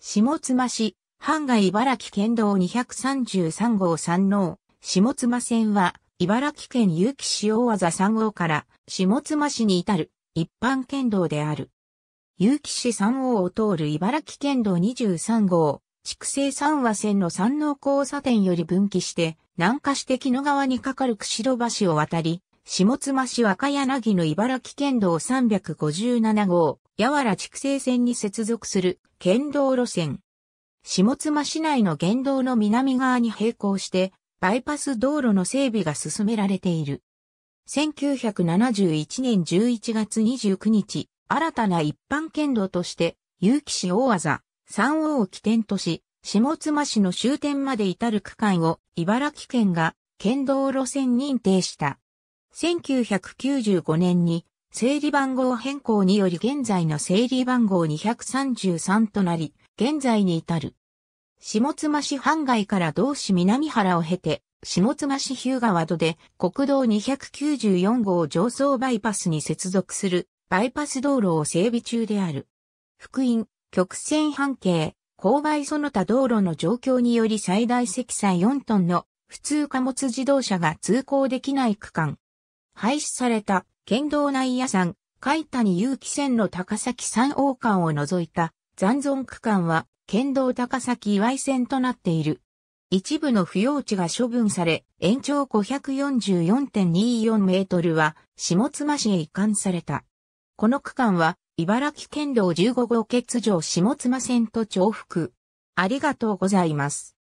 下妻市、半ン茨城県道233号山王、下妻線は、茨城県結城市大技3号から下妻市に至る一般県道である。結城市山王を通る茨城県道23号、筑西三和線の山王交差点より分岐して、南下して木の川に架かる釧路橋を渡り、下妻市若柳の茨城県道357号、やわら畜生線に接続する県道路線。下妻市内の県道の南側に並行して、バイパス道路の整備が進められている。1971年11月29日、新たな一般県道として、有機市大技、三王を起点とし、下妻市の終点まで至る区間を茨城県が県道路線認定した。1995年に整理番号変更により現在の整理番号233となり、現在に至る。下妻市半街から同市南原を経て、下妻市日向和戸で国道294号上層バイパスに接続するバイパス道路を整備中である。福音、曲線半径、勾配その他道路の状況により最大積載4トンの普通貨物自動車が通行できない区間、廃止された県道内野山、海谷有機線の高崎山王間を除いた残存区間は県道高崎岩井線となっている。一部の不要地が処分され、延長544.24メートルは下妻市へ移管された。この区間は茨城県道15号欠場下妻線と重複。ありがとうございます。